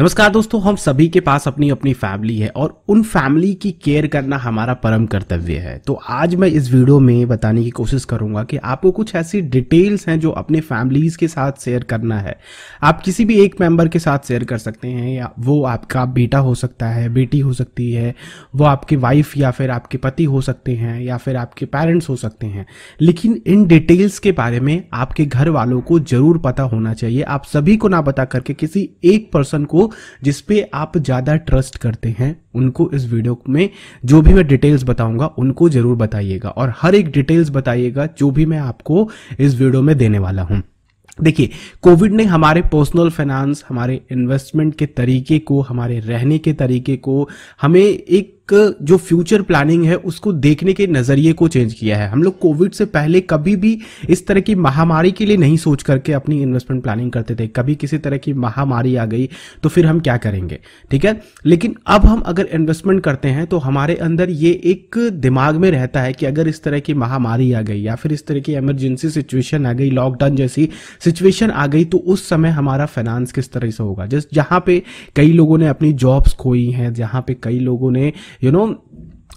नमस्कार दोस्तों हम सभी के पास अपनी अपनी फैमिली है और उन फैमिली की केयर करना हमारा परम कर्तव्य है तो आज मैं इस वीडियो में बताने की कोशिश करूंगा कि आपको कुछ ऐसी डिटेल्स हैं जो अपने फैमिलीज के साथ शेयर करना है आप किसी भी एक मेंबर के साथ शेयर कर सकते हैं या वो आपका बेटा हो सकता है बेटी हो सकती है वो आपकी वाइफ या फिर आपके पति हो सकते हैं या फिर आपके पेरेंट्स हो सकते हैं लेकिन इन डिटेल्स के बारे में आपके घर वालों को जरूर पता होना चाहिए आप सभी को ना बता करके किसी एक पर्सन को जिस पे आप ज़्यादा ट्रस्ट करते हैं उनको इस वीडियो में जो भी मैं डिटेल्स बताऊंगा उनको ज़रूर बताइएगा और हर एक डिटेल्स बताइएगा जो भी मैं आपको इस वीडियो में देने वाला हूं देखिए कोविड ने हमारे पर्सनल फाइनेंस हमारे इन्वेस्टमेंट के तरीके को हमारे रहने के तरीके को हमें एक जो फ्यूचर प्लानिंग है उसको देखने के नजरिए को चेंज किया है हम लोग कोविड से पहले कभी भी इस तरह की महामारी के लिए नहीं सोच करके अपनी इन्वेस्टमेंट प्लानिंग करते थे कभी किसी तरह की महामारी आ गई तो फिर हम क्या करेंगे ठीक है लेकिन अब हम अगर इन्वेस्टमेंट करते हैं तो हमारे अंदर ये एक दिमाग में रहता है कि अगर इस तरह की महामारी आ गई या फिर इस तरह की इमरजेंसी सिचुएशन आ गई लॉकडाउन जैसी सिचुएशन आ गई तो उस समय हमारा फाइनेंस किस तरह से होगा जस्ट जहाँ पे कई लोगों ने अपनी जॉब्स खोई हैं जहाँ पे कई लोगों ने यू नो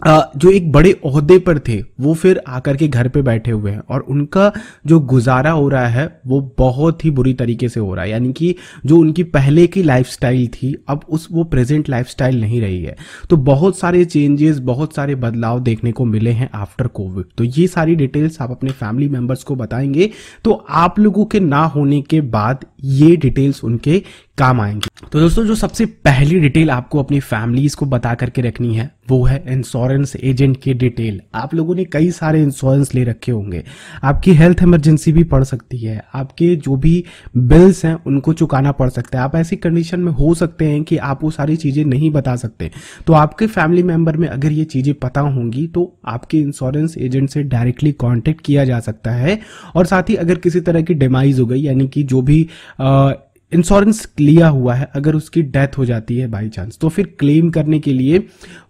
uh, जो एक बड़े अहदे पर थे वो फिर आकर के घर पे बैठे हुए हैं और उनका जो गुजारा हो रहा है वो बहुत ही बुरी तरीके से हो रहा है यानी कि जो उनकी पहले की लाइफ थी अब उस वो प्रेजेंट लाइफ नहीं रही है तो बहुत सारे चेंजेस बहुत सारे बदलाव देखने को मिले हैं आफ्टर कोविड तो ये सारी डिटेल्स आप अपने फैमिली मेम्बर्स को बताएंगे तो आप लोगों के ना होने के बाद ये डिटेल्स उनके काम आएंगे तो दोस्तों जो सबसे पहली डिटेल आपको अपनी फैमिलीज को बता करके रखनी है वो है इंश्योरेंस एजेंट की डिटेल आप लोगों ने कई सारे इंश्योरेंस ले रखे होंगे आपकी हेल्थ इमरजेंसी भी पड़ सकती है आपके जो भी बिल्स हैं उनको चुकाना पड़ सकता है आप ऐसी कंडीशन में हो सकते हैं कि आप वो सारी चीज़ें नहीं बता सकते तो आपके फैमिली मेम्बर में अगर ये चीज़ें पता होंगी तो आपके इंश्योरेंस एजेंट से डायरेक्टली कॉन्टेक्ट किया जा सकता है और साथ ही अगर किसी तरह की डिमाइज हो गई यानी कि जो भी आ, इंश्योरेंस लिया हुआ है अगर उसकी डेथ हो जाती है बाई चांस तो फिर क्लेम करने के लिए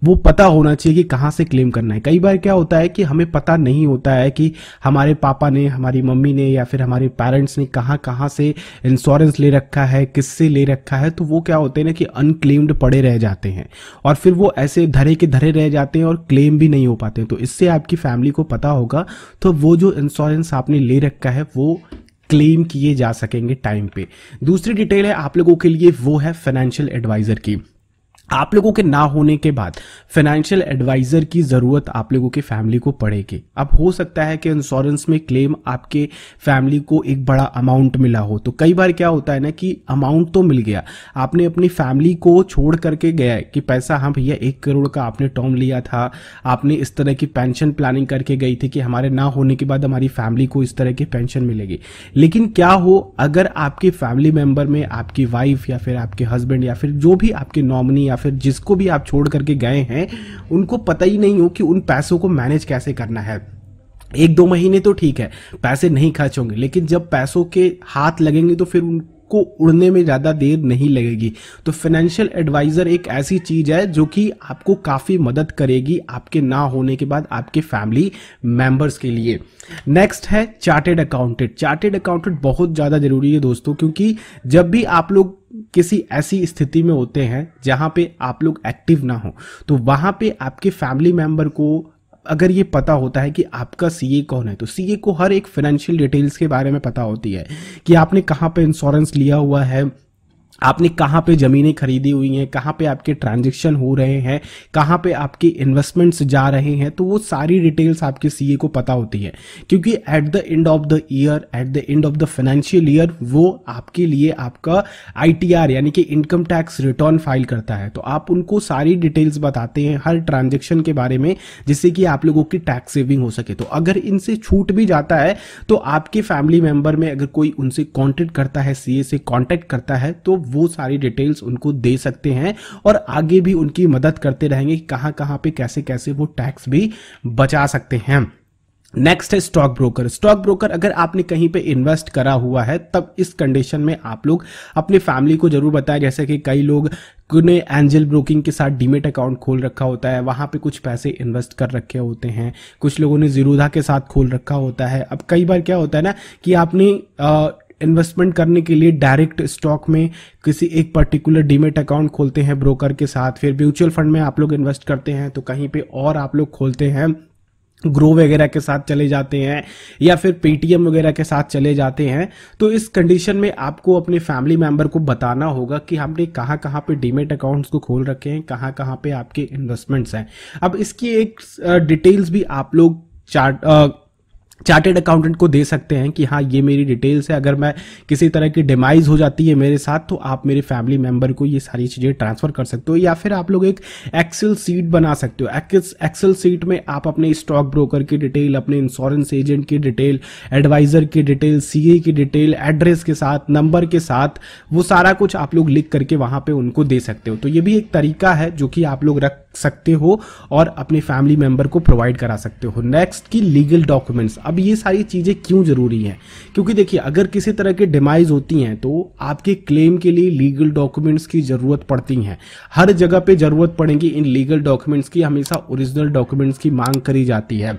वो पता होना चाहिए कि कहाँ से क्लेम करना है कई बार क्या होता है कि हमें पता नहीं होता है कि हमारे पापा ने हमारी मम्मी ने या फिर हमारे पेरेंट्स ने कहाँ कहाँ से इंश्योरेंस ले रखा है किससे ले रखा है तो वो क्या होते हैं ना कि अनक्लेम्ड पड़े रह जाते हैं और फिर वो ऐसे धरे के धरे रह जाते हैं और क्लेम भी नहीं हो पाते तो इससे आपकी फैमिली को पता होगा तो वो जो इंश्योरेंस आपने ले रखा है वो क्लेम किए जा सकेंगे टाइम पे दूसरी डिटेल है आप लोगों के लिए वो है फाइनेंशियल एडवाइजर की आप लोगों के ना होने के बाद फाइनेंशियल एडवाइजर की ज़रूरत आप लोगों के फैमिली को पड़ेगी अब हो सकता है कि इंश्योरेंस में क्लेम आपके फैमिली को एक बड़ा अमाउंट मिला हो तो कई बार क्या होता है ना कि अमाउंट तो मिल गया आपने अपनी फैमिली को छोड़ करके गया है कि पैसा हाँ भैया एक करोड़ का आपने टर्म लिया था आपने इस तरह की पेंशन प्लानिंग करके गई थी कि हमारे ना होने के बाद हमारी फैमिली को इस तरह की पेंशन मिलेगी लेकिन क्या हो अगर आपके फैमिली मेम्बर में आपकी वाइफ या फिर आपके हस्बैंड या फिर जो भी आपके नॉमिनी या फिर जिसको भी आप छोड़ करके गए हैं उनको पता ही नहीं हो कि उन पैसों को मैनेज कैसे करना है एक दो महीने तो ठीक है पैसे नहीं खर्च होंगे लेकिन जब पैसों के हाथ लगेंगे तो फिर उन आपको उड़ने में ज़्यादा देर नहीं लगेगी तो फाइनेंशियल एडवाइज़र एक ऐसी चीज़ है जो कि आपको काफ़ी मदद करेगी आपके ना होने के बाद आपके फैमिली मेंबर्स के लिए नेक्स्ट है चार्टेड अकाउंटेंट चार्टेड अकाउंटेंट बहुत ज़्यादा ज़रूरी है दोस्तों क्योंकि जब भी आप लोग किसी ऐसी स्थिति में होते हैं जहां पे आप लोग एक्टिव ना हो तो वहां पे आपके फैमिली मेंबर को अगर ये पता होता है कि आपका सीए कौन है तो सीए को हर एक फाइनेंशियल डिटेल्स के बारे में पता होती है कि आपने कहाँ पर इंश्योरेंस लिया हुआ है आपने कहाँ पे ज़मीनें खरीदी हुई हैं कहाँ पे आपके ट्रांजैक्शन हो रहे हैं कहाँ पे आपके इन्वेस्टमेंट्स जा रहे हैं तो वो सारी डिटेल्स आपके सीए को पता होती है क्योंकि at the end of the year at the end of the financial year वो आपके लिए आपका आईटीआर यानी कि इनकम टैक्स रिटर्न फाइल करता है तो आप उनको सारी डिटेल्स बताते हैं हर ट्रांजेक्शन के बारे में जिससे कि आप लोगों की टैक्स सेविंग हो सके तो अगर इनसे छूट भी जाता है तो आपके फैमिली मेम्बर में अगर कोई उनसे कॉन्टेक्ट करता है सी से कॉन्टेक्ट करता है तो वो सारी डिटेल्स उनको दे सकते हैं और आगे भी उनकी मदद करते रहेंगे कि कहाँ कहाँ पे कैसे कैसे वो टैक्स भी बचा सकते हैं नेक्स्ट है स्टॉक ब्रोकर स्टॉक ब्रोकर अगर आपने कहीं पे इन्वेस्ट करा हुआ है तब इस कंडीशन में आप लोग अपने फैमिली को जरूर बताएं जैसे कि कई लोग ने एंजल ब्रोकिंग के साथ डीमेट अकाउंट खोल रखा होता है वहाँ पे कुछ पैसे इन्वेस्ट कर रखे होते हैं कुछ लोगों ने जीरोधा के साथ खोल रखा होता है अब कई बार क्या होता है ना कि आपने इन्वेस्टमेंट करने के लिए डायरेक्ट स्टॉक में किसी एक पर्टिकुलर डीमेट अकाउंट खोलते हैं ब्रोकर के साथ फिर म्यूचुअल फंड में आप लोग इन्वेस्ट करते हैं तो कहीं पे और आप लोग खोलते हैं ग्रो वगैरह के साथ चले जाते हैं या फिर पेटीएम वगैरह के साथ चले जाते हैं तो इस कंडीशन में आपको अपने फैमिली मेम्बर को बताना होगा कि हमने कहाँ कहाँ पे डीमेट अकाउंट्स को खोल रखे हैं कहाँ कहाँ पे आपके इन्वेस्टमेंट्स हैं अब इसकी एक डिटेल्स भी आप लोग चार्ट चार्टेड अकाउंटेंट को दे सकते हैं कि हाँ ये मेरी डिटेल्स है अगर मैं किसी तरह की डिमाइज हो जाती है मेरे साथ तो आप मेरे फैमिली मेम्बर को ये सारी चीज़ें ट्रांसफ़र कर सकते हो या फिर आप लोग एक एक्सेल सीट बना सकते हो एक्सेल सीट में आप अपने स्टॉक ब्रोकर की डिटेल अपने इंश्योरेंस एजेंट की डिटेल एडवाइज़र की डिटेल सी की डिटेल एड्रेस के साथ नंबर के साथ वो सारा कुछ आप लोग लिख करके वहाँ पर उनको दे सकते हो तो ये भी एक तरीका है जो कि आप लोग रख सकते हो और अपने फैमिली मेंबर को प्रोवाइड करा सकते हो नेक्स्ट की लीगल डॉक्यूमेंट्स अब ये सारी चीज़ें क्यों ज़रूरी हैं क्योंकि देखिए अगर किसी तरह के डिमाइज होती हैं तो आपके क्लेम के लिए लीगल डॉक्यूमेंट्स की ज़रूरत पड़ती हैं हर जगह पे ज़रूरत पड़ेगी इन लीगल डॉक्यूमेंट्स की हमेशा ओरिजिनल डॉक्यूमेंट्स की मांग करी जाती है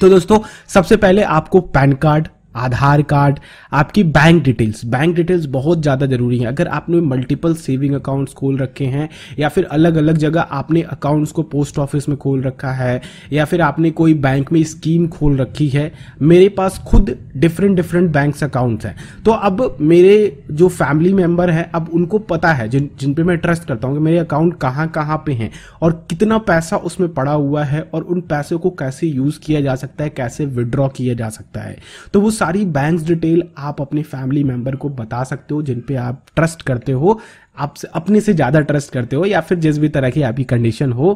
तो दोस्तों सबसे पहले आपको पैन कार्ड आधार कार्ड आपकी बैंक डिटेल्स बैंक डिटेल्स बहुत ज़्यादा ज़रूरी है अगर आपने मल्टीपल सेविंग अकाउंट्स खोल रखे हैं या फिर अलग अलग जगह आपने अकाउंट्स को पोस्ट ऑफिस में खोल रखा है या फिर आपने कोई बैंक में स्कीम खोल रखी है मेरे पास खुद डिफरेंट डिफरेंट बैंक्स अकाउंट्स हैं तो अब मेरे जो फैमिली मेम्बर हैं अब उनको पता है जिन जिन पर मैं ट्रस्ट करता हूँ कि मेरे अकाउंट कहाँ कहाँ पे हैं और कितना पैसा उसमें पड़ा हुआ है और उन पैसे को कैसे यूज़ किया जा सकता है कैसे विड्रॉ किया जा सकता है तो वो सारी बैंक डिटेल आप अपने फैमिली मेंबर को बता सकते हो जिन पे आप ट्रस्ट करते हो आप अपने से ज़्यादा ट्रस्ट करते हो या फिर जिस भी तरह की आपकी कंडीशन हो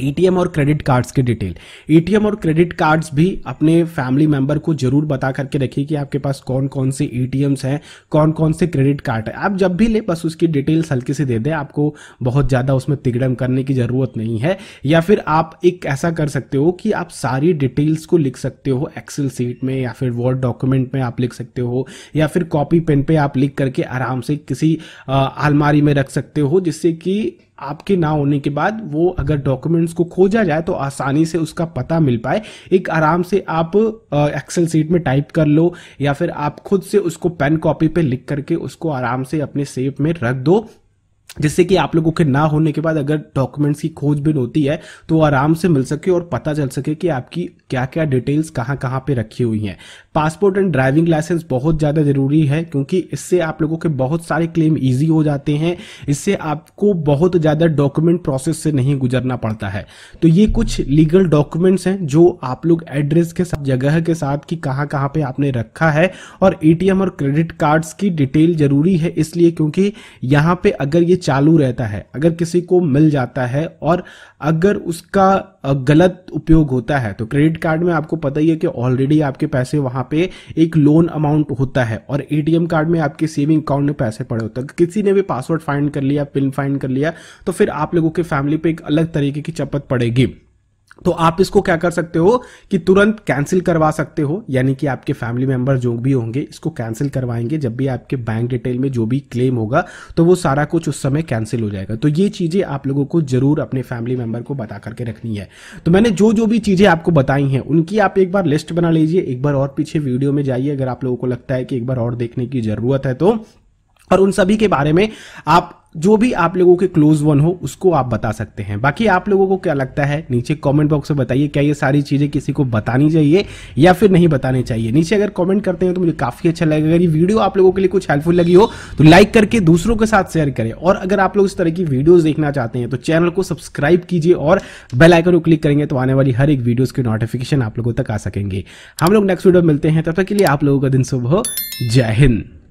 ईटीएम और क्रेडिट कार्ड्स की डिटेल ईटीएम और क्रेडिट कार्ड्स भी अपने फैमिली मेंबर को जरूर बता करके रखिए कि आपके पास कौन कौन से ईटीएम्स हैं कौन कौन से क्रेडिट कार्ड है आप जब भी ले बस उसकी डिटेल्स हल्के से दे दें आपको बहुत ज़्यादा उसमें तिगड़म करने की ज़रूरत नहीं है या फिर आप एक ऐसा कर सकते हो कि आप सारी डिटेल्स को लिख सकते हो एक्सेल सीट में या फिर वर्ड डॉक्यूमेंट में आप लिख सकते हो या फिर कॉपी पेन पे आप लिख करके आराम से किसी अलमारी में रख सकते हो जिससे कि आपके ना होने के बाद वो अगर डॉक्यूमेंट्स को खोजा जाए तो आसानी से उसका पता मिल पाए एक आराम से आप एक्सेल सीट में टाइप कर लो या फिर आप खुद से उसको पेन कॉपी पे लिख करके उसको आराम से अपने सेफ में रख दो जिससे कि आप लोगों के ना होने के बाद अगर डॉक्यूमेंट्स की खोज बिन होती है तो आराम से मिल सके और पता चल सके कि आपकी क्या क्या डिटेल्स कहाँ कहाँ पे रखी हुई हैं पासपोर्ट एंड ड्राइविंग लाइसेंस बहुत ज़्यादा ज़रूरी है क्योंकि इससे आप लोगों के बहुत सारे क्लेम ईजी हो जाते हैं इससे आपको बहुत ज़्यादा डॉक्यूमेंट प्रोसेस से नहीं गुजरना पड़ता है तो ये कुछ लीगल डॉक्यूमेंट्स हैं जो आप लोग एड्रेस के साथ जगह के साथ कि कहाँ कहाँ पर आपने रखा है और ए और क्रेडिट कार्ड्स की डिटेल ज़रूरी है इसलिए क्योंकि यहाँ पर अगर ये चालू रहता है अगर किसी को मिल जाता है और अगर उसका गलत उपयोग होता है तो क्रेडिट कार्ड में आपको पता ही है कि ऑलरेडी आपके पैसे वहां पे एक लोन अमाउंट होता है और एटीएम कार्ड में आपके सेविंग अकाउंट में पैसे पड़े होते हैं किसी ने भी पासवर्ड फाइंड कर लिया पिन फाइंड कर लिया तो फिर आप लोगों के फैमिली पे एक अलग तरीके की चपत पड़ेगी तो आप इसको क्या कर सकते हो कि तुरंत कैंसिल करवा सकते हो यानी कि आपके फैमिली मेंबर जो भी होंगे इसको कैंसिल करवाएंगे जब भी आपके बैंक डिटेल में जो भी क्लेम होगा तो वो सारा कुछ उस समय कैंसिल हो जाएगा तो ये चीज़ें आप लोगों को जरूर अपने फैमिली मेंबर को बता करके रखनी है तो मैंने जो जो भी चीज़ें आपको बताई हैं उनकी आप एक बार लिस्ट बना लीजिए एक बार और पीछे वीडियो में जाइए अगर आप लोगों को लगता है कि एक बार और देखने की ज़रूरत है तो और उन सभी के बारे में आप जो भी आप लोगों के क्लोज वन हो उसको आप बता सकते हैं बाकी आप लोगों को क्या लगता है नीचे कमेंट बॉक्स में बताइए क्या ये सारी चीज़ें किसी को बतानी चाहिए या फिर नहीं बतानी चाहिए नीचे अगर कमेंट करते हैं तो मुझे काफ़ी अच्छा लगेगा अगर ये वीडियो आप लोगों के लिए कुछ हेल्पफुल लगी हो तो लाइक करके दूसरों के साथ शेयर करें और अगर आप लोग इस तरह की वीडियोज़ देखना चाहते हैं तो चैनल को सब्सक्राइब कीजिए और बेलाइकन को क्लिक करेंगे तो आने वाली हर एक वीडियोज़ की नोटिफिकेशन आप लोगों तक आ सकेंगे हम लोग नेक्स्ट वीडियो मिलते हैं तब तक के लिए आप लोगों का दिन शुभ हो जय हिंद